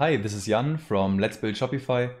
Hi, this is Jan from Let's Build Shopify.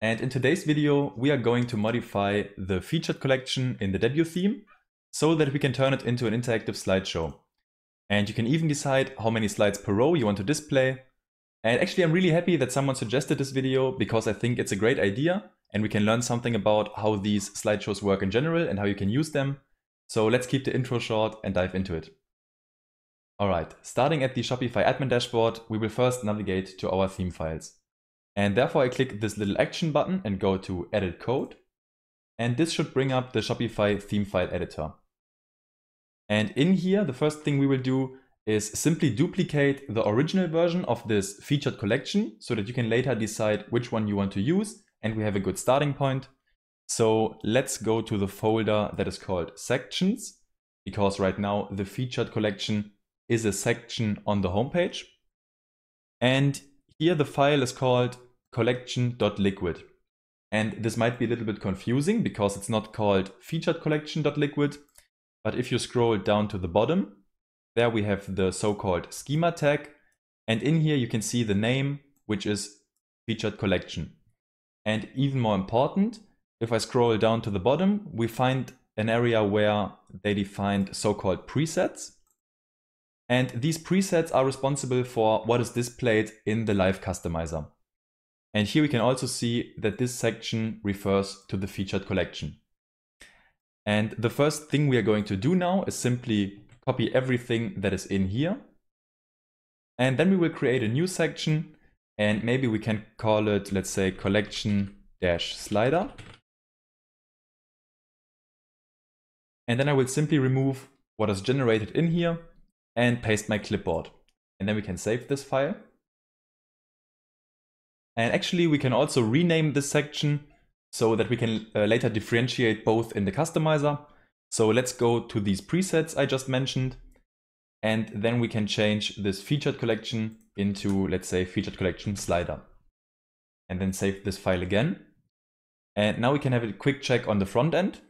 And in today's video, we are going to modify the featured collection in the debut theme so that we can turn it into an interactive slideshow. And you can even decide how many slides per row you want to display. And actually, I'm really happy that someone suggested this video because I think it's a great idea and we can learn something about how these slideshows work in general and how you can use them. So let's keep the intro short and dive into it. Alright, starting at the Shopify admin dashboard, we will first navigate to our theme files. And therefore I click this little action button and go to edit code. And this should bring up the Shopify theme file editor. And in here, the first thing we will do is simply duplicate the original version of this featured collection so that you can later decide which one you want to use and we have a good starting point. So let's go to the folder that is called sections because right now the featured collection is a section on the homepage. And here the file is called collection.liquid. And this might be a little bit confusing because it's not called featured collection.liquid. But if you scroll down to the bottom, there we have the so-called schema tag. And in here you can see the name, which is featured collection. And even more important, if I scroll down to the bottom, we find an area where they defined so-called presets. And these presets are responsible for what is displayed in the live customizer. And here we can also see that this section refers to the featured collection. And the first thing we are going to do now is simply copy everything that is in here. And then we will create a new section and maybe we can call it, let's say, collection dash slider. And then I will simply remove what is generated in here and paste my clipboard. And then we can save this file. And actually we can also rename this section so that we can uh, later differentiate both in the customizer. So let's go to these presets I just mentioned. And then we can change this featured collection into, let's say, featured collection slider. And then save this file again. And now we can have a quick check on the front end.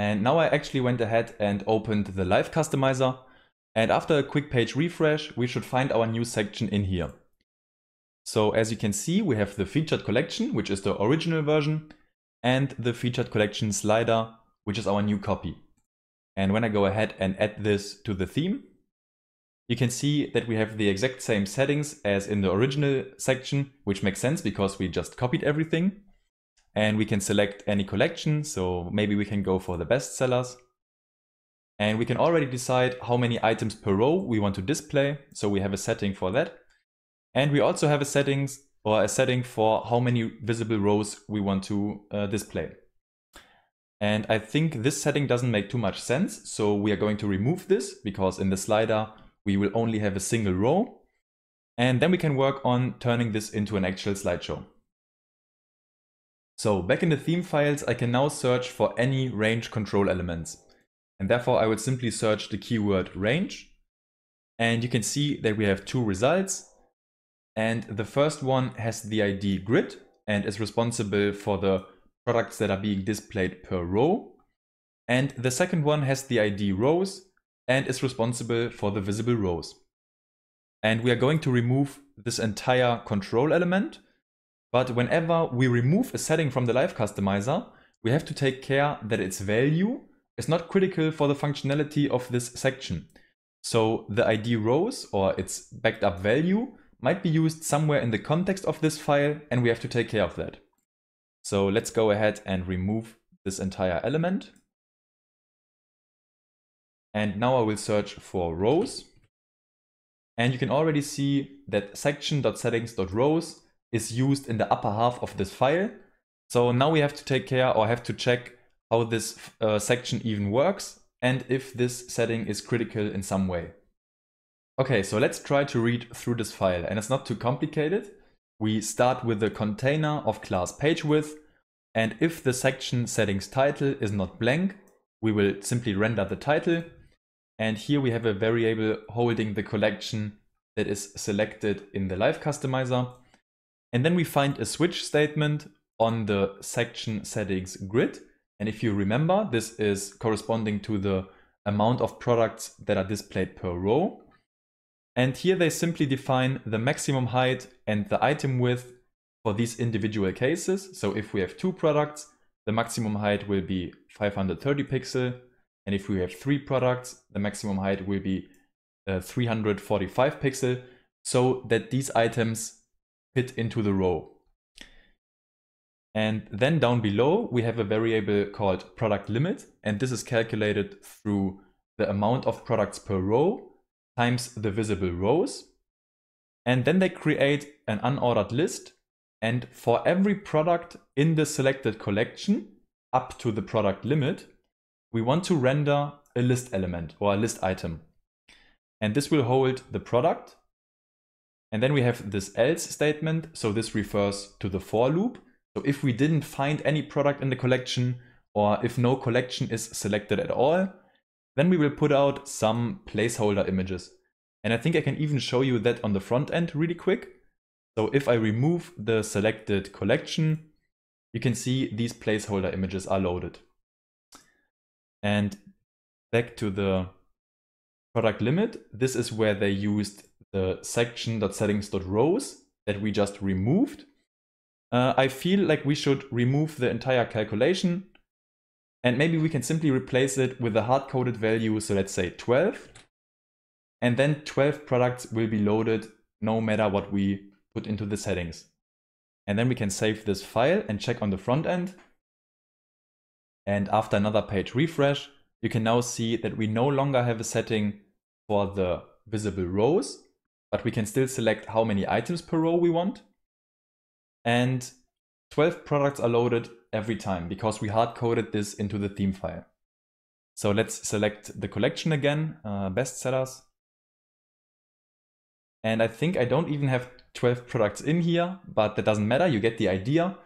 And now I actually went ahead and opened the live customizer. And after a quick page refresh, we should find our new section in here. So as you can see, we have the featured collection, which is the original version, and the featured collection slider, which is our new copy. And when I go ahead and add this to the theme, you can see that we have the exact same settings as in the original section, which makes sense because we just copied everything and we can select any collection. So maybe we can go for the best sellers. And we can already decide how many items per row we want to display. So we have a setting for that. And we also have a settings or a setting for how many visible rows we want to uh, display. And I think this setting doesn't make too much sense. So we are going to remove this because in the slider, we will only have a single row. And then we can work on turning this into an actual slideshow. So back in the theme files, I can now search for any range control elements. And therefore I would simply search the keyword range. And you can see that we have two results. And the first one has the ID grid and is responsible for the products that are being displayed per row. And the second one has the ID rows and is responsible for the visible rows. And we are going to remove this entire control element but whenever we remove a setting from the live customizer, we have to take care that its value is not critical for the functionality of this section. So the ID rows or its backed up value might be used somewhere in the context of this file and we have to take care of that. So let's go ahead and remove this entire element. And now I will search for rows. And you can already see that section.settings.rows is used in the upper half of this file. So now we have to take care or have to check how this uh, section even works and if this setting is critical in some way. Okay, so let's try to read through this file and it's not too complicated. We start with the container of class page width and if the section settings title is not blank, we will simply render the title. And here we have a variable holding the collection that is selected in the live customizer. And then we find a switch statement on the section settings grid. And if you remember, this is corresponding to the amount of products that are displayed per row. And here they simply define the maximum height and the item width for these individual cases. So if we have two products, the maximum height will be 530 pixel. And if we have three products, the maximum height will be uh, 345 pixel so that these items fit into the row. And then down below, we have a variable called product limit, and this is calculated through the amount of products per row times the visible rows. And then they create an unordered list. And for every product in the selected collection up to the product limit, we want to render a list element or a list item. And this will hold the product and then we have this else statement. So this refers to the for loop. So if we didn't find any product in the collection or if no collection is selected at all, then we will put out some placeholder images. And I think I can even show you that on the front end really quick. So if I remove the selected collection, you can see these placeholder images are loaded. And back to the product limit, this is where they used the section.settings.rows that we just removed, uh, I feel like we should remove the entire calculation and maybe we can simply replace it with a hard-coded value, so let's say 12. And then 12 products will be loaded no matter what we put into the settings. And then we can save this file and check on the front end. And after another page refresh, you can now see that we no longer have a setting for the visible rows, but we can still select how many items per row we want. And 12 products are loaded every time because we hard coded this into the theme file. So let's select the collection again, uh, bestsellers. And I think I don't even have 12 products in here, but that doesn't matter. You get the idea.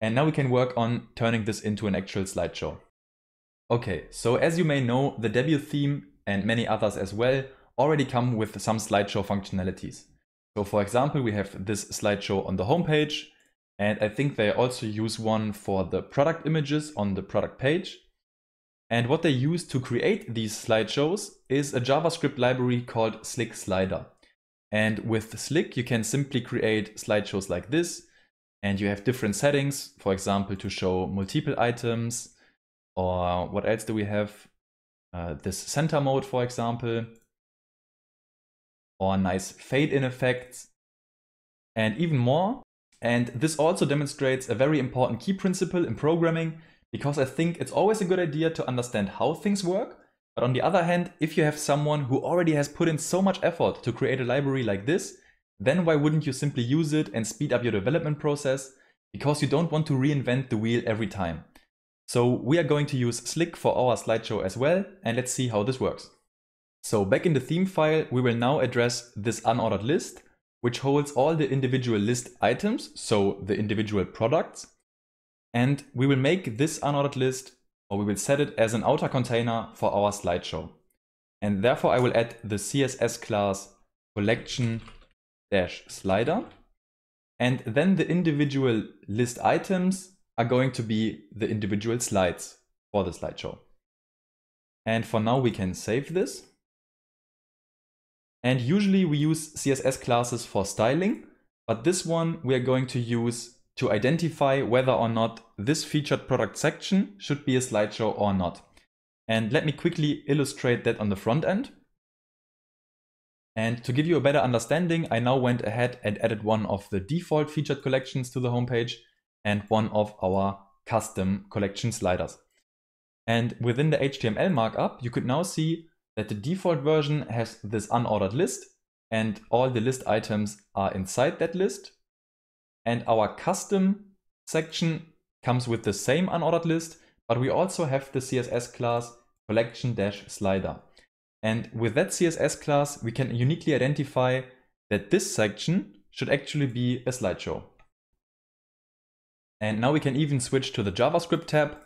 And now we can work on turning this into an actual slideshow. Okay, so as you may know, the debut theme and many others as well already come with some slideshow functionalities. So for example, we have this slideshow on the homepage, and I think they also use one for the product images on the product page. And what they use to create these slideshows is a JavaScript library called Slick Slider. And with Slick, you can simply create slideshows like this, and you have different settings, for example, to show multiple items, or what else do we have? Uh, this center mode, for example or nice fade-in effects, and even more. And this also demonstrates a very important key principle in programming, because I think it's always a good idea to understand how things work. But on the other hand, if you have someone who already has put in so much effort to create a library like this, then why wouldn't you simply use it and speed up your development process? Because you don't want to reinvent the wheel every time. So we are going to use Slick for our slideshow as well, and let's see how this works. So back in the theme file, we will now address this unordered list, which holds all the individual list items, so the individual products. And we will make this unordered list, or we will set it as an outer container for our slideshow. And therefore I will add the CSS class collection dash slider. And then the individual list items are going to be the individual slides for the slideshow. And for now we can save this. And usually we use CSS classes for styling, but this one we are going to use to identify whether or not this featured product section should be a slideshow or not. And let me quickly illustrate that on the front end. And to give you a better understanding, I now went ahead and added one of the default featured collections to the homepage and one of our custom collection sliders. And within the HTML markup, you could now see that the default version has this unordered list and all the list items are inside that list. And our custom section comes with the same unordered list, but we also have the CSS class collection-slider. And with that CSS class, we can uniquely identify that this section should actually be a slideshow. And now we can even switch to the JavaScript tab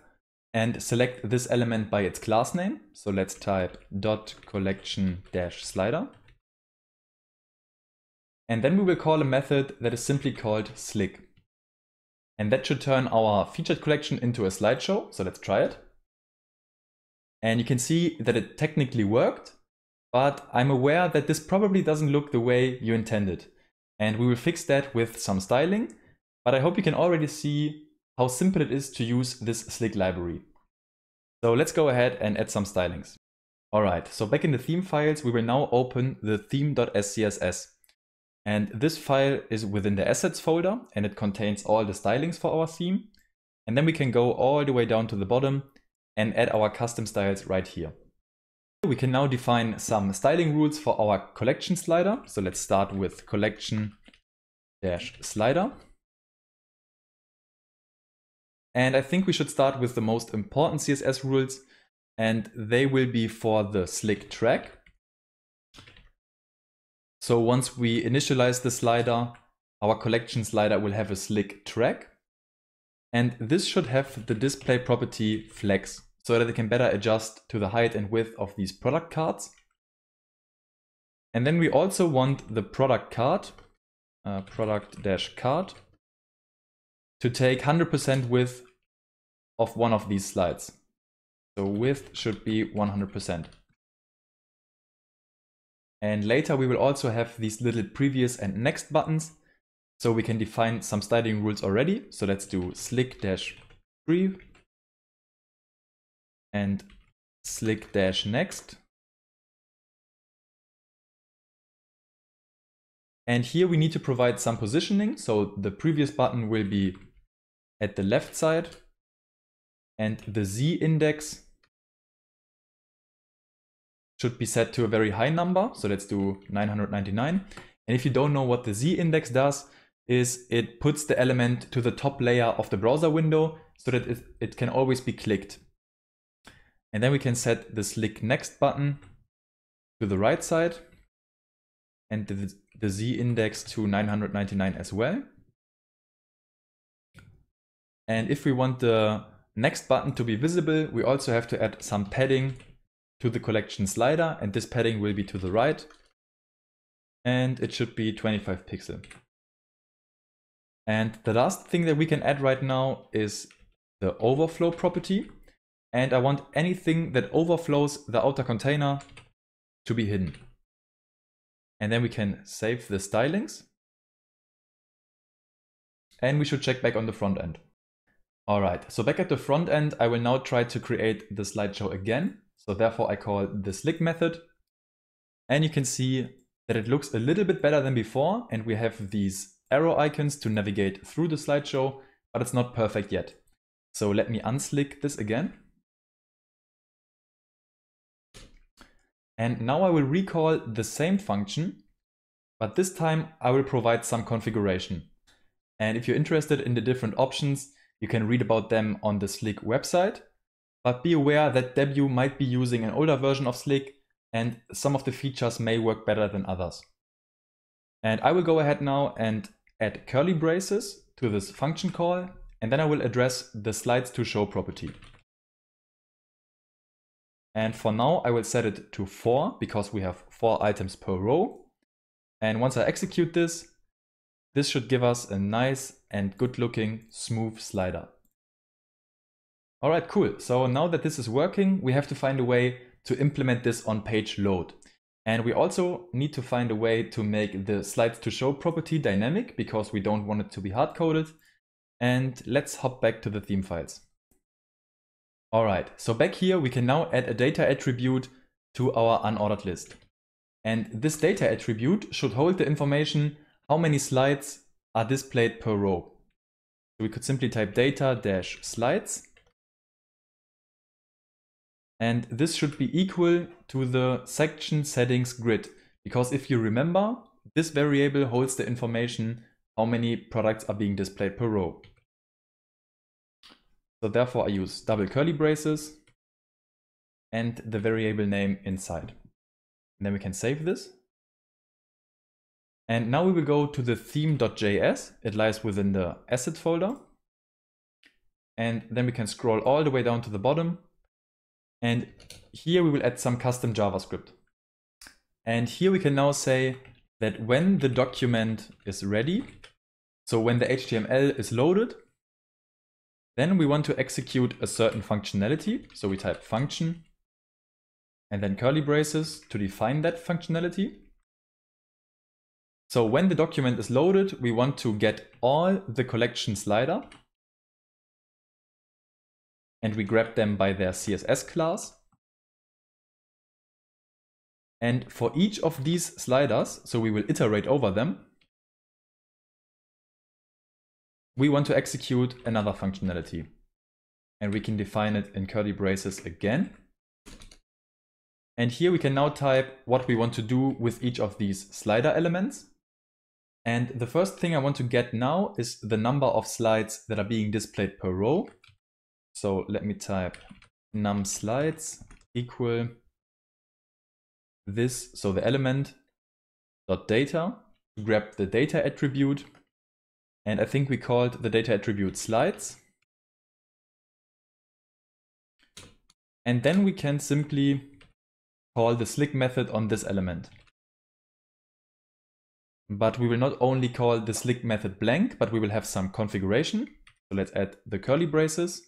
and select this element by its class name. So let's type dot collection dash slider. And then we will call a method that is simply called slick. And that should turn our featured collection into a slideshow. So let's try it. And you can see that it technically worked, but I'm aware that this probably doesn't look the way you intended. And we will fix that with some styling, but I hope you can already see how simple it is to use this slick library. So let's go ahead and add some stylings. Alright, so back in the theme files, we will now open the theme.scss. And this file is within the assets folder and it contains all the stylings for our theme. And then we can go all the way down to the bottom and add our custom styles right here. We can now define some styling rules for our collection slider. So let's start with collection dash slider. And I think we should start with the most important CSS rules and they will be for the slick track. So once we initialize the slider, our collection slider will have a slick track. And this should have the display property flex so that it can better adjust to the height and width of these product cards. And then we also want the product card, uh, product-card, to take 100% width of one of these slides. So width should be 100%. And later we will also have these little previous and next buttons. So we can define some styling rules already. So let's do slick dash pre and slick dash next. And here we need to provide some positioning. So the previous button will be at the left side and the Z index should be set to a very high number. So let's do 999. And if you don't know what the Z index does, is it puts the element to the top layer of the browser window so that it, it can always be clicked. And then we can set the slick next button to the right side and the, the Z index to 999 as well. And if we want the next button to be visible, we also have to add some padding to the collection slider and this padding will be to the right and it should be 25 pixel. And the last thing that we can add right now is the overflow property. And I want anything that overflows the outer container to be hidden. And then we can save the stylings. And we should check back on the front end. All right, so back at the front end, I will now try to create the slideshow again. So therefore I call the slick method. And you can see that it looks a little bit better than before. And we have these arrow icons to navigate through the slideshow, but it's not perfect yet. So let me unslick this again. And now I will recall the same function, but this time I will provide some configuration. And if you're interested in the different options, you can read about them on the Slick website. But be aware that Debian might be using an older version of Slick and some of the features may work better than others. And I will go ahead now and add curly braces to this function call, and then I will address the slides to show property. And for now, I will set it to four because we have four items per row. And once I execute this, this should give us a nice and good looking smooth slider. All right, cool. So now that this is working, we have to find a way to implement this on page load. And we also need to find a way to make the slides to show property dynamic because we don't want it to be hard coded. And let's hop back to the theme files. All right, so back here, we can now add a data attribute to our unordered list. And this data attribute should hold the information how many slides are displayed per row. So we could simply type data dash slides. And this should be equal to the section settings grid. Because if you remember, this variable holds the information how many products are being displayed per row. So therefore I use double curly braces and the variable name inside. And then we can save this. And now we will go to the theme.js. It lies within the asset folder. And then we can scroll all the way down to the bottom. And here we will add some custom JavaScript. And here we can now say that when the document is ready, so when the HTML is loaded, then we want to execute a certain functionality. So we type function and then curly braces to define that functionality. So when the document is loaded, we want to get all the collection slider and we grab them by their CSS class. And for each of these sliders, so we will iterate over them, we want to execute another functionality. And we can define it in curly braces again. And here we can now type what we want to do with each of these slider elements. And the first thing I want to get now is the number of slides that are being displayed per row. So let me type num slides equal this, so the element dot data, grab the data attribute. And I think we called the data attribute slides. And then we can simply call the slick method on this element. But we will not only call the slick method blank, but we will have some configuration. So let's add the curly braces.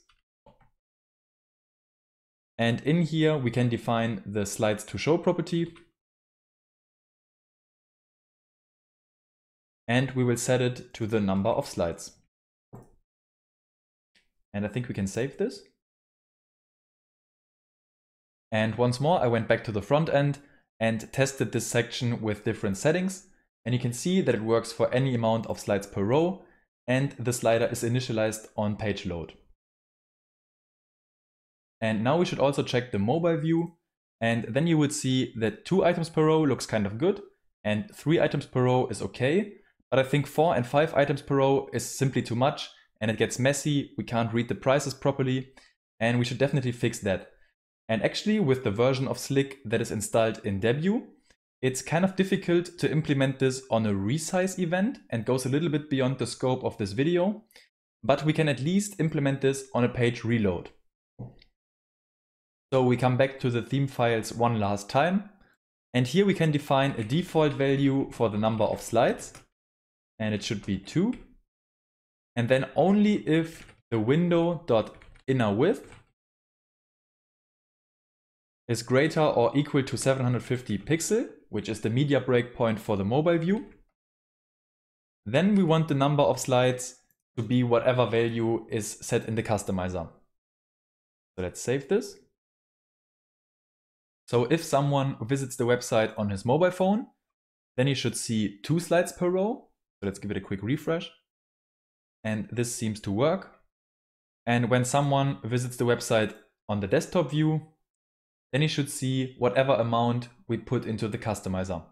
And in here, we can define the slides to show property. And we will set it to the number of slides. And I think we can save this. And once more, I went back to the front end and tested this section with different settings. And you can see that it works for any amount of slides per row, and the slider is initialized on page load. And now we should also check the mobile view, and then you would see that two items per row looks kind of good, and three items per row is okay, but I think four and five items per row is simply too much, and it gets messy, we can't read the prices properly, and we should definitely fix that. And actually, with the version of Slick that is installed in Debut. It's kind of difficult to implement this on a resize event and goes a little bit beyond the scope of this video, but we can at least implement this on a page reload. So we come back to the theme files one last time. And here we can define a default value for the number of slides. And it should be 2. And then only if the window.innerWidth is greater or equal to 750 pixel which is the media breakpoint for the mobile view. Then we want the number of slides to be whatever value is set in the customizer. So let's save this. So if someone visits the website on his mobile phone, then he should see two slides per row. So let's give it a quick refresh. And this seems to work. And when someone visits the website on the desktop view, then you should see whatever amount we put into the customizer.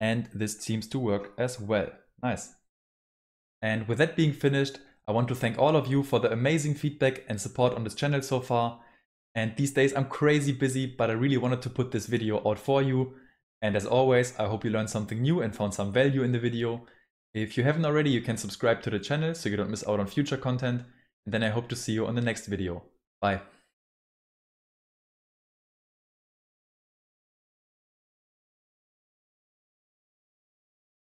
And this seems to work as well. Nice. And with that being finished, I want to thank all of you for the amazing feedback and support on this channel so far. And these days I'm crazy busy, but I really wanted to put this video out for you. And as always, I hope you learned something new and found some value in the video. If you haven't already, you can subscribe to the channel so you don't miss out on future content. And then I hope to see you on the next video. Bye.